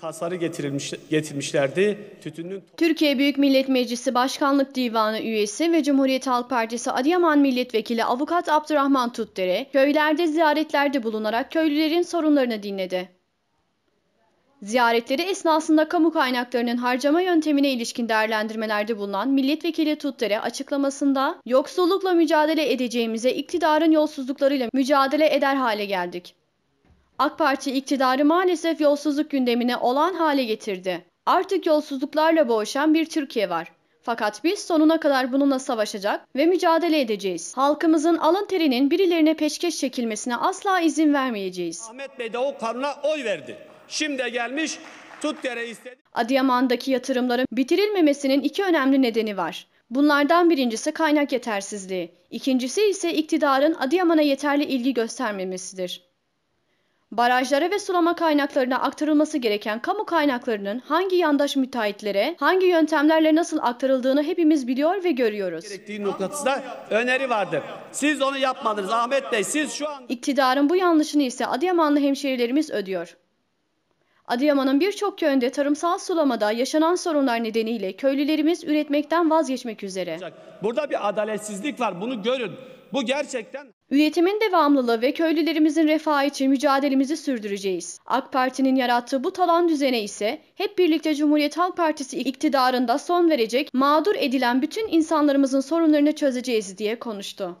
tasarı getirilmiş, getirilmişlerdi. Tütünün... Türkiye Büyük Millet Meclisi Başkanlık Divanı üyesi ve Cumhuriyet Halk Partisi Adıyaman Milletvekili Avukat Abdurrahman Tutdere, köylerde ziyaretlerde bulunarak köylülerin sorunlarını dinledi. Ziyaretleri esnasında kamu kaynaklarının harcama yöntemine ilişkin değerlendirmelerde bulunan Milletvekili Tutdere açıklamasında yoksullukla mücadele edeceğimize iktidarın yolsuzluklarıyla mücadele eder hale geldik. AK Parti iktidarı maalesef yolsuzluk gündemine olan hale getirdi. Artık yolsuzluklarla boğuşan bir Türkiye var. Fakat biz sonuna kadar bununla savaşacak ve mücadele edeceğiz. Halkımızın alın terinin birilerine peşkeş çekilmesine asla izin vermeyeceğiz. Ahmet Bey de o kanuna oy verdi. Şimdi gelmiş tut dere istedi. Adıyaman'daki yatırımların bitirilmemesinin iki önemli nedeni var. Bunlardan birincisi kaynak yetersizliği, İkincisi ise iktidarın Adıyaman'a yeterli ilgi göstermemesidir. Barajlara ve sulama kaynaklarına aktarılması gereken kamu kaynaklarının hangi yandaş müteahhitlere, hangi yöntemlerle nasıl aktarıldığını hepimiz biliyor ve görüyoruz. Gerektiği noktasında öneri vardır. Siz onu yapmadınız Ahmet Bey. Siz şu an iktidarın bu yanlışını ise Adıyamanlı hemşehrilerimiz ödüyor. Adıyaman'ın birçok köyünde tarımsal sulamada yaşanan sorunlar nedeniyle köylülerimiz üretmekten vazgeçmek üzere. Burada bir adaletsizlik var. Bunu görün. Bu gerçekten Üretimin devamlılığı ve köylülerimizin refahı için mücadelemizi sürdüreceğiz. AK Parti'nin yarattığı bu talan düzene ise hep birlikte Cumhuriyet Halk Partisi iktidarında son verecek, mağdur edilen bütün insanlarımızın sorunlarını çözeceğiz diye konuştu.